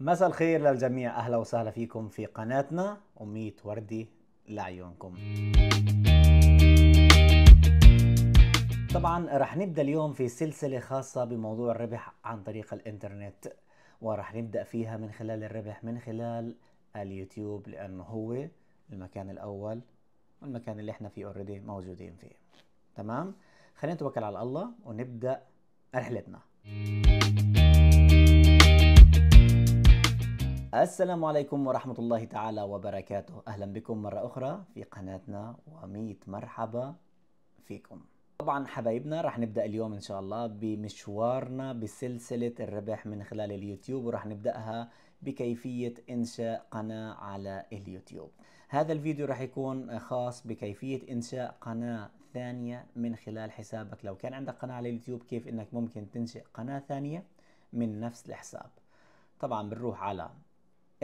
مساء الخير للجميع اهلا وسهلا فيكم في قناتنا امية وردي لعيونكم طبعا رح نبدا اليوم في سلسله خاصه بموضوع الربح عن طريق الانترنت ورح نبدا فيها من خلال الربح من خلال اليوتيوب لانه هو المكان الاول والمكان اللي احنا فيه اوريدي موجودين فيه تمام خلينا نتوكل على الله ونبدا رحلتنا السلام عليكم ورحمة الله تعالى وبركاته أهلا بكم مرة أخرى في قناتنا وميت مرحبا فيكم طبعا حبايبنا رح نبدأ اليوم إن شاء الله بمشوارنا بسلسلة الربح من خلال اليوتيوب ورح نبدأها بكيفية إنشاء قناة على اليوتيوب هذا الفيديو رح يكون خاص بكيفية إنشاء قناة ثانية من خلال حسابك لو كان عندك قناة على اليوتيوب كيف إنك ممكن تنشئ قناة ثانية من نفس الحساب طبعا بنروح على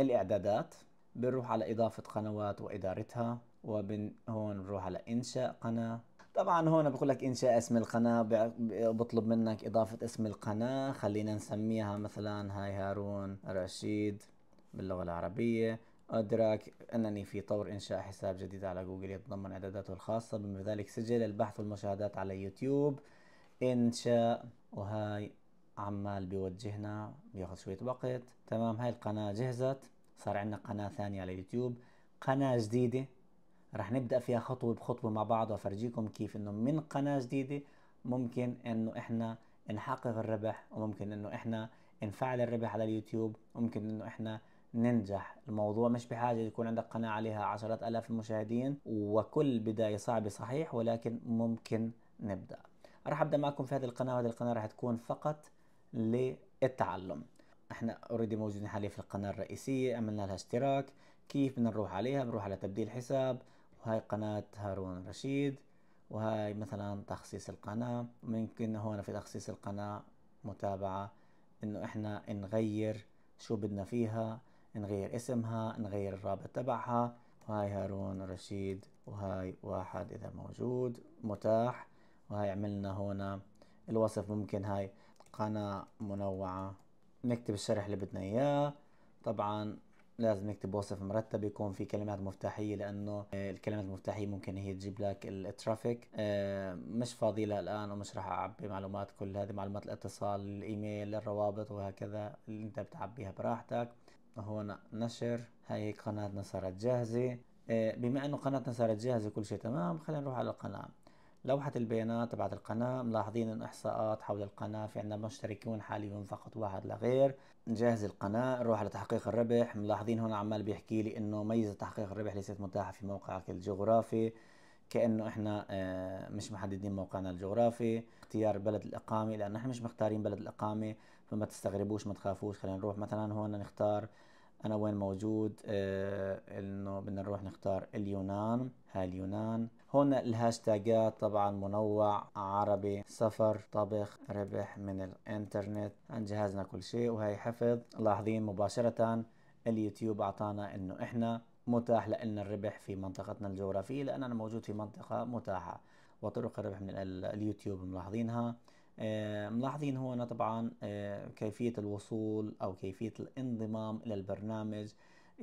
الاعدادات بنروح على اضافه قنوات وادارتها وبن هون بنروح على انشاء قناه طبعا هون بقول لك انشاء اسم القناه بطلب منك اضافه اسم القناه خلينا نسميها مثلا هاي هارون رشيد باللغه العربيه أدرك أنني في طور إنشاء حساب جديد على جوجل يتضمن إعداداته الخاصة بما ذلك سجل البحث والمشاهدات على يوتيوب إنشاء وهاي عمال بيوجهنا بياخد شوية وقت تمام هاي القناة جهزت صار عندنا قناة ثانية على يوتيوب قناة جديدة رح نبدأ فيها خطوة بخطوة مع بعض وأفرجيكم كيف إنه من قناة جديدة ممكن إنه إحنا نحقق الربح وممكن إنه إحنا نفعل الربح على اليوتيوب وممكن إنه إحنا ننجح الموضوع مش بحاجة يكون عندك قناة عليها عشرات ألاف المشاهدين وكل بداية صعبة صحيح ولكن ممكن نبدأ راح أبدأ معكم في هذه القناة وهذه القناة راح تكون فقط للتعلم احنا اوريدي موجودين حاليا في القناه الرئيسيه عملنا لها اشتراك كيف بدنا نروح عليها بنروح على تبديل حساب وهي قناه هارون رشيد وهي مثلا تخصيص القناه ممكن هون في تخصيص القناه متابعه انه احنا نغير شو بدنا فيها نغير اسمها نغير الرابط تبعها وهي هارون رشيد وهي واحد اذا موجود متاح وهي عملنا هون الوصف ممكن هاي قناة منوعة نكتب الشرح اللي بدنا إياه طبعا لازم نكتب وصف مرتب يكون في كلمات مفتاحيه لانه الكلمات المفتاحيه ممكن هي تجيب لك الترافيك آه، مش فاضي لها الان ومش راح اعبي معلومات كل هذه معلومات الاتصال الايميل الروابط وهكذا اللي انت بتعبيها براحتك هون نشر هاي قناتنا صارت جاهزه آه، بما انه قناتنا صارت جاهزه كل شيء تمام خلينا نروح على القناه لوحة البيانات تبعت القناة ملاحظين إن إحصاءات حول القناة في عندنا مشتركون حاليا فقط واحد لغير نجهز القناة نروح لتحقيق الربح ملاحظين هون عمال بيحكي لي إنه ميزة تحقيق الربح ليست متاحة في موقعك الجغرافي كأنه إحنا آه، مش محددين موقعنا الجغرافي اختيار بلد الإقامة لأن إحنا مش مختارين بلد الإقامة فما تستغربوش ما تخافوش خلينا نروح مثلا هون نختار انا وين موجود آه انه بدنا نروح نختار اليونان هاي اليونان هون الهاشتاجات طبعا منوع عربي سفر طبخ ربح من الانترنت عن جهازنا كل شيء وهي حفظ لاحظين مباشرة اليوتيوب اعطانا انه احنا متاح لنا الربح في منطقتنا الجغرافية لان انا موجود في منطقة متاحة وطرق الربح من اليوتيوب ملاحظينها آه، ملاحظين هون طبعا آه، كيفية الوصول أو كيفية الانضمام إلى البرنامج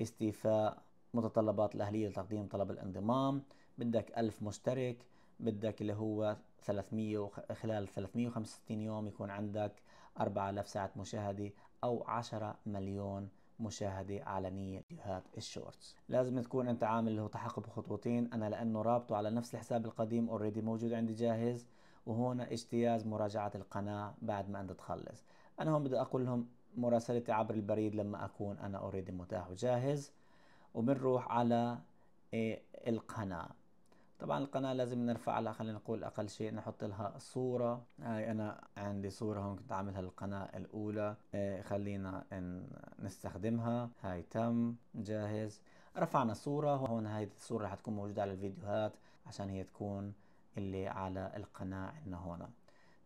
استيفاء متطلبات الأهلية لتقديم طلب الانضمام بدك ألف مشترك بدك اللي هو 300 خلال 365 يوم يكون عندك 4000 ساعة مشاهدة أو 10 مليون مشاهدة علنية فيديوهات الشورتس لازم تكون انت عامل اللي هو تحقق بخطوتين انا لانه رابطه على نفس الحساب القديم اوريدي موجود عندي جاهز وهنا اجتياز مراجعة القناة بعد ما أنت تخلص أنا هون بدي أقول لهم مراسلتي عبر البريد لما أكون أنا أوريدي متاح وجاهز وبنروح على إيه، القناة طبعا القناة لازم نرفع لها خلينا نقول أقل شيء نحط لها صورة هاي أنا عندي صورة هون كنت عاملها للقناة الأولى إيه، خلينا نستخدمها هاي تم جاهز رفعنا صورة هون هاي الصورة رح تكون موجودة على الفيديوهات عشان هي تكون اللي على القناة عندنا هون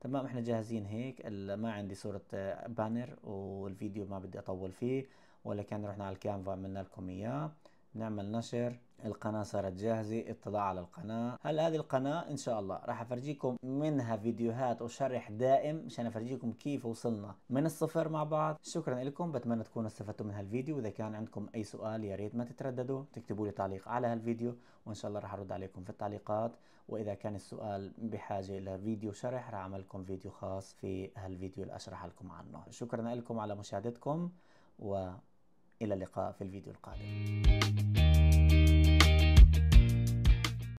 تمام احنا جاهزين هيك ما عندي صورة بانر والفيديو ما بدي اطول فيه ولكن رحنا على الكانفا عملنا لكم اياه نعمل نشر القناة صارت جاهزة اطلاع على القناة هل هذه القناة ان شاء الله راح افرجيكم منها فيديوهات وشرح دائم مشان افرجيكم كيف وصلنا من الصفر مع بعض شكرا لكم بتمنى تكونوا استفدتوا من هالفيديو واذا كان عندكم اي سؤال يا ريت ما تترددوا تكتبوا لي تعليق على هالفيديو وان شاء الله راح ارد عليكم في التعليقات واذا كان السؤال بحاجة الى فيديو شرح راح اعمل لكم فيديو خاص في هالفيديو اللي اشرح لكم عنه شكرا لكم على مشاهدتكم و إلى اللقاء في الفيديو القادم